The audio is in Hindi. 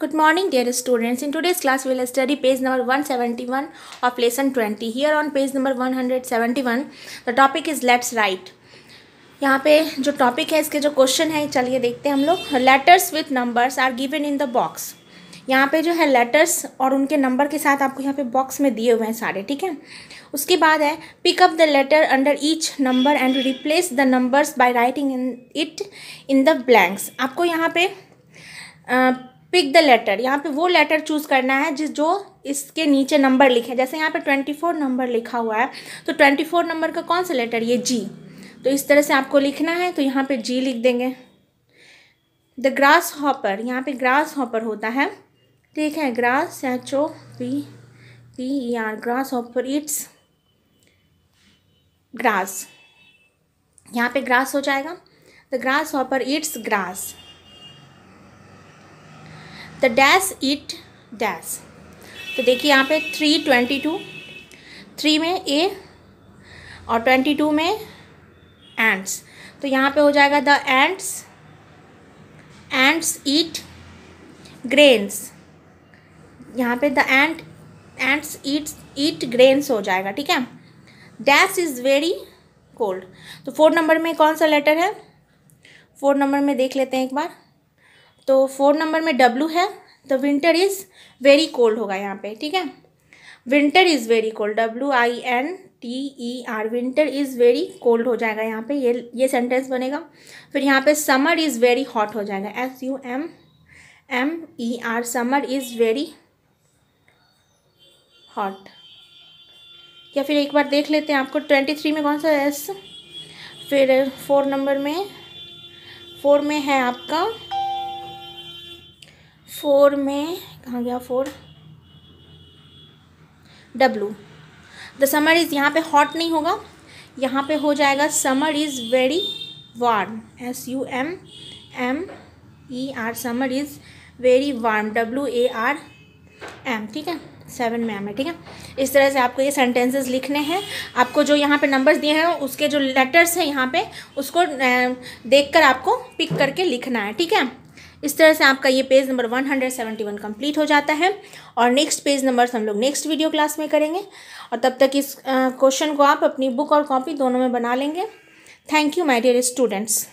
Good morning dear students. In today's class we will study page number 171 of lesson 20. Here on page number 171 the topic is let's write. यहाँ पे जो टॉपिक है इसके जो क्वेश्चन है चलिए देखते हैं हम लोग letters with numbers are given in the box यहाँ पे जो है लेटर्स और उनके नंबर के साथ आपको यहाँ पे बॉक्स में दिए हुए हैं सारे ठीक है उसके बाद है pick up the letter under each number and replace the numbers by writing in it in the blanks आपको यहाँ पे पिक द लेटर यहाँ पे वो लेटर चूज़ करना है जिस जो इसके नीचे नंबर लिखे जैसे यहाँ पे ट्वेंटी फोर नंबर लिखा हुआ है तो ट्वेंटी फोर नंबर का कौन सा लेटर ये जी तो इस तरह से आपको लिखना है तो यहाँ पे जी लिख देंगे द ग्रास हॉपर यहाँ पे ग्रास हॉपर होता है ठीक है grass H O P P E R grasshopper it's grass यहाँ पे ग्रास हो जाएगा the grasshopper it's grass the dash it dash तो देखिए यहाँ पे थ्री ट्वेंटी टू थ्री में ए और ट्वेंटी टू में एंड्स तो यहाँ पे हो जाएगा the ends ends eat grains यहाँ पे the end ends eat eat grains हो जाएगा ठीक है डैश इज़ वेरी कोल्ड तो फोर नंबर में कौन सा लेटर है फोर नंबर में देख लेते हैं एक बार तो फोर नंबर में डब्लू है तो विंटर इज़ वेरी कोल्ड होगा यहाँ पे ठीक है winter is very cold W I N T E R winter is very cold हो जाएगा यहाँ पे ये ये सेंटेंस बनेगा फिर यहाँ पे समर इज़ वेरी हॉट हो जाएगा S U M M E R summer is very hot या फिर एक बार देख लेते हैं आपको ट्वेंटी थ्री में कौन सा एस फिर फोर नंबर में फोर में है आपका फोर में कहाँ गया four W the summer is यहाँ पे हॉट नहीं होगा यहाँ पे हो जाएगा summer is very warm S U M M E R summer is very warm W A R M ठीक है सेवन में एम है ठीक है इस तरह से आपको ये सेंटेंसेस लिखने हैं आपको जो यहाँ पे नंबर्स दिए हैं उसके जो लेटर्स हैं यहाँ पे उसको देखकर आपको पिक करके लिखना है ठीक है इस तरह से आपका ये पेज नंबर 171 कंप्लीट हो जाता है और नेक्स्ट पेज नंबर हम लोग नेक्स्ट वीडियो क्लास में करेंगे और तब तक इस क्वेश्चन को आप अपनी बुक और कॉपी दोनों में बना लेंगे thank you my dear students